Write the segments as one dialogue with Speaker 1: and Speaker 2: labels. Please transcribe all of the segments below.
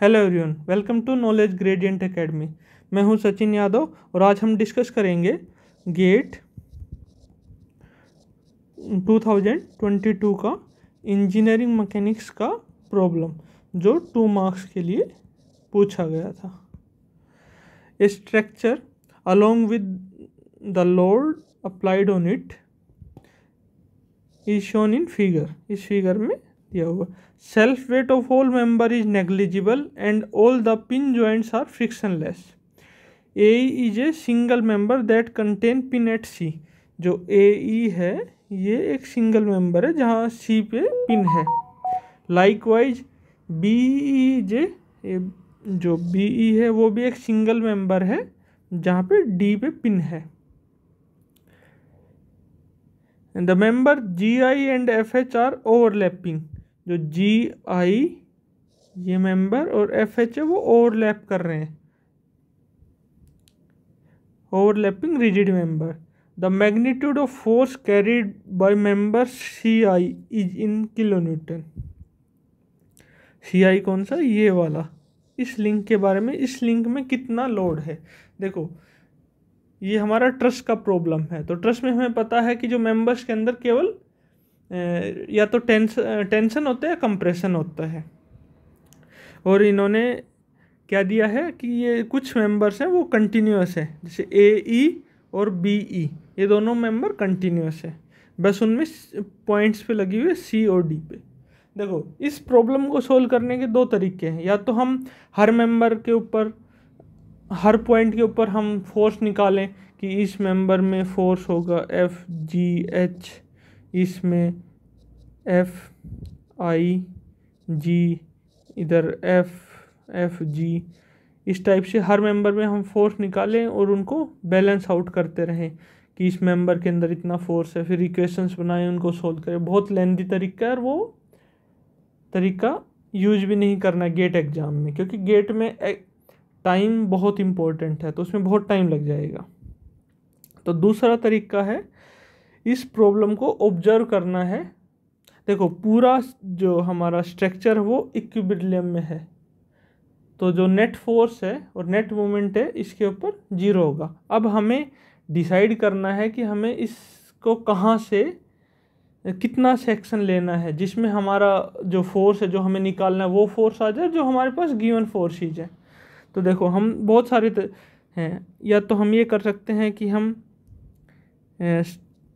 Speaker 1: Hello everyone welcome to knowledge gradient academy मैं हूं सचिन यादव और आज हम डिस्कस करेंगे गेट 2022 का इंजीनियरिंग मैकेनिक्स का प्रॉब्लम जो टू मार्क्स के लिए पूछा गया था structure along with the load applied on it is shown in figure इस फिगर में दिया हुआ self weight of all member is negligible and all the pin joints are frictionless A is a single member that contain pin at C जो A E e है ये एक single member है जहाँ सी पे पिन है likewise B E J जो B ई e है वो भी एक सिंगल मेंबर है जहाँ पे डी पे पिन है the member G I and F H are overlapping जो जी आई ये मेंबर और एफ एच है वो ओवरलैप कर रहे हैं overlapping rigid member the magnitude of force carried by member C I is in kilo newton C I कौन सा ये वाला इस लिंक के बारे में इस लिंक में कितना लोड है देखो ये हमारा ट्रस्ट का प्रॉब्लम है तो ट्रस्ट में हमें पता है कि जो मेंबर्स के अंदर केवल या तो टेंस टेंशन होता है या कंप्रेशन होता है और इन्होंने क्या दिया है कि ये कुछ मेंबर्स हैं वो कंटिन्यूस है जैसे ए ई और बी ई ये दोनों मेंबर कंटिन्यूस है बस उनमें पॉइंट्स पे लगी हुई है सी और डी पे देखो इस प्रॉब्लम को सोल्व करने के दो तरीके हैं या तो हम हर मेंबर के ऊपर हर पॉइंट के ऊपर हम फोर्स निकालें कि इस मेंबर में फोर्स होगा एफ जी एच इसमें एफ आई जी इधर एफ एफ जी इस टाइप से हर मेंबर में हम फोर्स निकालें और उनको बैलेंस आउट करते रहें कि इस मेंबर के अंदर इतना फोर्स है फिर इक्वेशंस बनाएं उनको सोल्व करें बहुत लेंदी तरीका है और वो तरीका यूज भी नहीं करना गेट एग्ज़ाम में क्योंकि गेट में टाइम बहुत इम्पोर्टेंट है तो उसमें बहुत टाइम लग जाएगा तो दूसरा तरीका है इस प्रॉब्लम को ऑब्जर्व करना है देखो पूरा जो हमारा स्ट्रक्चर वो इक्विबिलियम में है तो जो नेट फोर्स है और नेट मोमेंट है इसके ऊपर जीरो होगा अब हमें डिसाइड करना है कि हमें इसको कहाँ से कितना सेक्शन लेना है जिसमें हमारा जो फोर्स है जो हमें निकालना है वो फोर्स आ जाए जो हमारे पास गिवन फोर्स ही जाए तो देखो हम बहुत सारे हैं या तो हम ये कर सकते हैं कि हम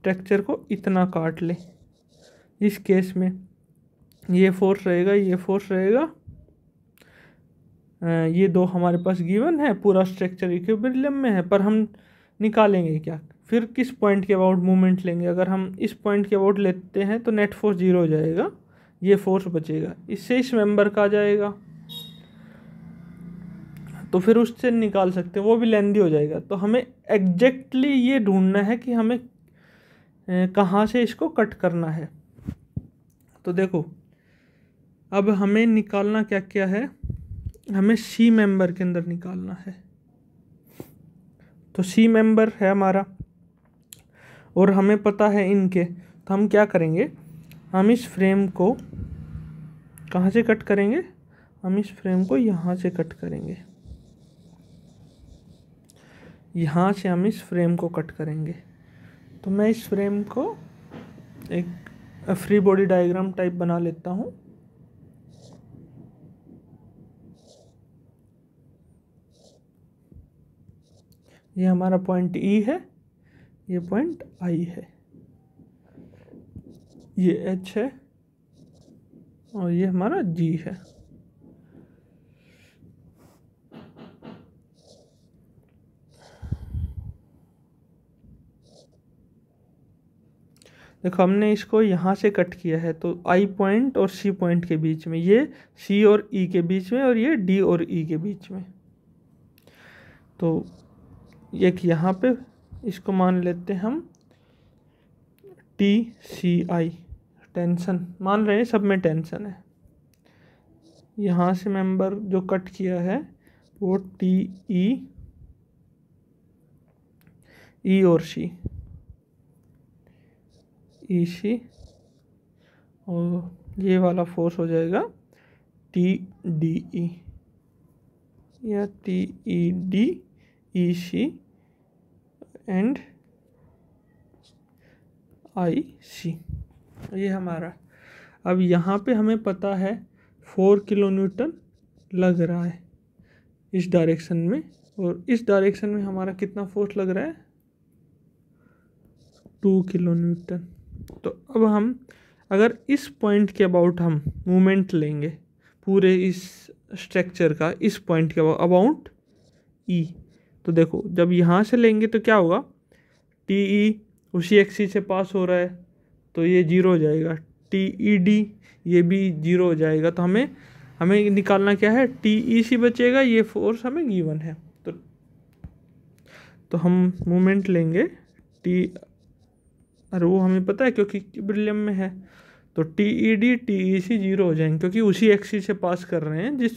Speaker 1: स्ट्रक्चर को इतना काट ले इस केस में ये फोर्स रहेगा ये फोर्स रहेगा ये दो हमारे पास गिवन है पूरा स्ट्रक्चर इक्विब्रिलियम में है पर हम निकालेंगे क्या फिर किस पॉइंट के अबाउट मूवमेंट लेंगे अगर हम इस पॉइंट के अबाउट लेते हैं तो नेट फोर्स जीरो हो जाएगा ये फोर्स बचेगा इससे इस मेंबर का आ जाएगा तो फिर उससे निकाल सकते हैं वो भी लेंदी हो जाएगा तो हमें एग्जैक्टली ये ढूंढना है कि हमें कहाँ से इसको कट करना है तो देखो अब हमें निकालना क्या क्या है हमें सी मेंबर के अंदर निकालना है तो सी मेंबर है हमारा और हमें पता है इनके तो हम क्या करेंगे हम इस फ्रेम को कहाँ से कट करेंगे हम इस फ्रेम को यहाँ से कट करेंगे यहाँ से हम इस फ्रेम को कट करेंगे तो मैं इस फ्रेम को एक फ्री बॉडी डायग्राम टाइप बना लेता हूँ ये हमारा पॉइंट ई e है ये पॉइंट आई है ये एच है और ये हमारा जी है देखो हमने इसको यहाँ से कट किया है तो आई पॉइंट और सी पॉइंट के बीच में ये सी और ई e के बीच में और ये डी और ई e के बीच में तो एक यहाँ पे इसको मान लेते हैं हम टी सी आई टेंशन मान रहे हैं सब में टेंशन है यहाँ से मेंबर जो कट किया है वो टी ई ई और सी ई सी और ये वाला फोर्स हो जाएगा टी डी ई या T E D E C and I C ये हमारा अब यहाँ पे हमें पता है फोर किलो न्यूटन लग रहा है इस डायरेक्शन में और इस डायरेक्शन में हमारा कितना फोर्स लग रहा है टू किलो न्यूटन तो अब हम अगर इस पॉइंट के अबाउट हम मूवमेंट लेंगे पूरे इस स्ट्रक्चर का इस पॉइंट के अबाउट ई e. तो देखो जब यहाँ से लेंगे तो क्या होगा टी ई e उसी एक्सी से पास हो रहा है तो ये जीरो हो जाएगा टी ई डी ये भी जीरो हो जाएगा तो हमें हमें निकालना क्या है टी ई सी बचेगा ये फोर्स हमें गिवन है तो तो हम मूवमेंट लेंगे टी अरे वो हमें पता है क्योंकि ब्रिलियम में है तो T E D T E C zero हो जाएंगे क्योंकि उसी एक्सी e से पास कर रहे हैं जिस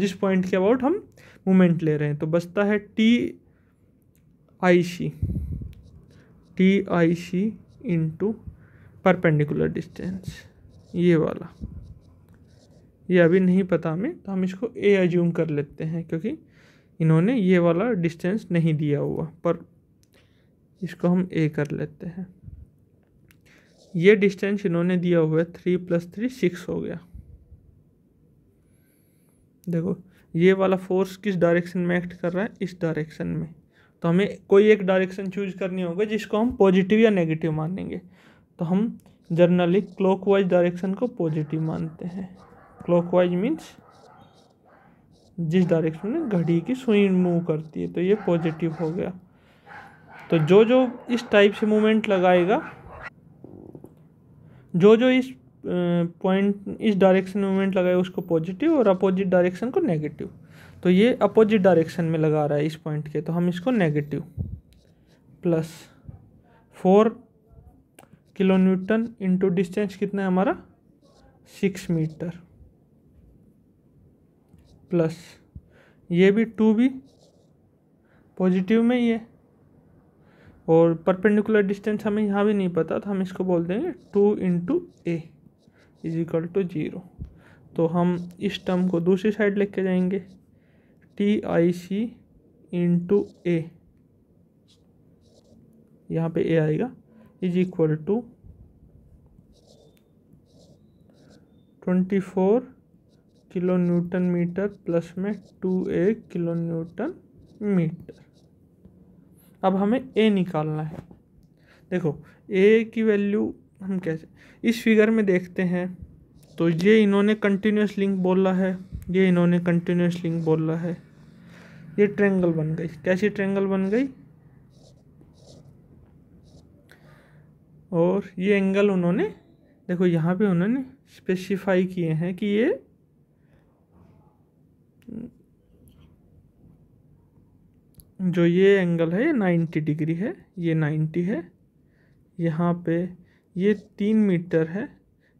Speaker 1: जिस पॉइंट के अबाउट हम मोमेंट ले रहे हैं तो बचता है T I C T I C into perpendicular distance ये वाला ये अभी नहीं पता हमें तो हम इसको ए एज्यूम कर लेते हैं क्योंकि इन्होंने ये वाला डिस्टेंस नहीं दिया हुआ पर इसको हम ए कर लेते हैं ये डिस्टेंस इन्होंने दिया हुआ है थ्री प्लस थ्री सिक्स हो गया देखो ये वाला फोर्स किस डायरेक्शन में एक्ट कर रहा है इस डायरेक्शन में तो हमें कोई एक डायरेक्शन चूज करनी होगी जिसको हम पॉजिटिव या नेगेटिव मानेंगे तो हम जर्नली क्लॉकवाइज डायरेक्शन को पॉजिटिव मानते हैं क्लॉकवाइज मीन्स जिस डायरेक्शन में घड़ी की सुई मूव करती है तो ये पॉजिटिव हो गया तो जो जो इस टाइप से मूवमेंट लगाएगा जो जो इस पॉइंट इस डायरेक्शन में लगाए उसको पॉजिटिव और अपोजिट डायरेक्शन को नेगेटिव तो ये अपोजिट डायरेक्शन में लगा रहा है इस पॉइंट के तो हम इसको negative plus four kilo newton into distance कितना है हमारा सिक्स मीटर प्लस ये भी टू भी पॉजिटिव में ही है और परपेंडिकुलर डिस्टेंस हमें यहाँ भी नहीं पता तो हम इसको बोल देंगे two into A is equal to zero तो हम इस टर्म को दूसरी साइड के जाएंगे टी आई सी इंटू ए यहाँ पे ए आएगा is equal to twenty four kilo newton metre plus में two A kilo newton metre अब हमें ए निकालना है देखो ए की वैल्यू हम कैसे इस फिगर में देखते हैं तो ये इन्होंने कंटिन्यूस लिंक बोला है ये इन्होंने कंटिन्यूस लिंक बोला है ये ट्रेंगल बन गई कैसी ट्रेंगल बन गई और ये एंगल उन्होंने देखो यहाँ पे उन्होंने स्पेसिफाई किए हैं कि ये जो ये एंगल है ये नाइन्टी डिग्री है ये नाइन्टी है यहाँ पे ये तीन मीटर है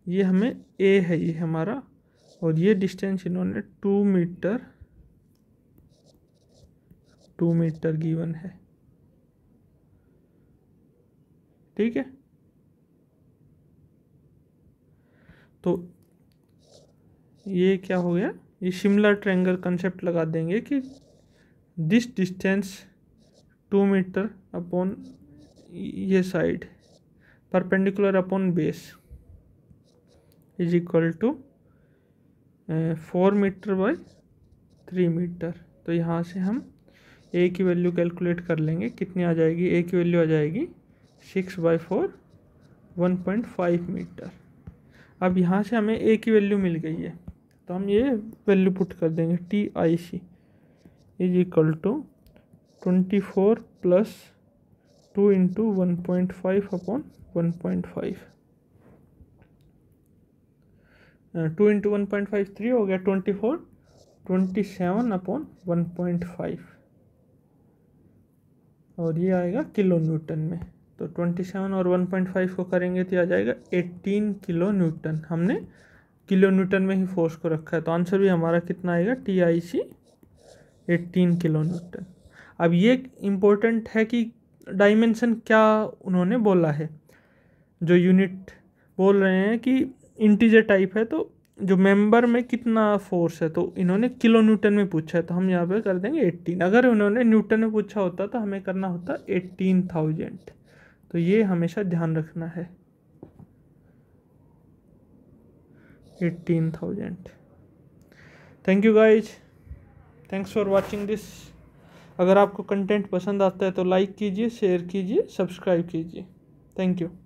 Speaker 1: ये हमें ए है ये हमारा और ये डिस्टेंस इन्होंने two metre two metre given है ठीक है तो ये क्या हो गया ये शिमला ट्रेंगल कंसेप्ट लगा देंगे कि this distance two metre upon ये side perpendicular upon base is equal to four metre by three metre तो यहाँ से हम ए की वैल्यू कैलकुलेट कर लेंगे कितनी आ जाएगी ए की वैल्यू आ जाएगी six by four one point five metre अब यहाँ से हमें ए की वैल्यू मिल गई है तो हम ये वैल्यू पुट कर देंगे T I C is equal to twenty four plus two into one point five upon one point five two into one point five three हो गया twenty four twenty seven upon one point five और ये आएगा kilo newton में तो twenty seven और one point five को करेंगे तो आ जाएगा एटीन किलो न्यूटन हमने किलो न्यूटन में ही फोर्स को रखा है तो आंसर भी हमारा कितना आएगा T I C eighteen kilometre अब ये इम्पोर्टेंट है कि डायमेंशन क्या उन्होंने बोला है जो यूनिट बोल रहे हैं कि इंटीजर टाइप है तो जो मेंबर में कितना फोर्स है तो इन्होंने किलो न्यूटन में पूछा है तो हम यहाँ पे कर देंगे एट्टीन अगर उन्होंने न्यूटन में पूछा होता तो हमें करना होता एट्टीन थाउजेंड तो ये हमेशा ध्यान रखना है eighteen thousand thank you guys thanks for watching this अगर आपको कंटेंट पसंद आता है तो लाइक कीजिए शेयर कीजिए सब्सक्राइब कीजिए थैंक यू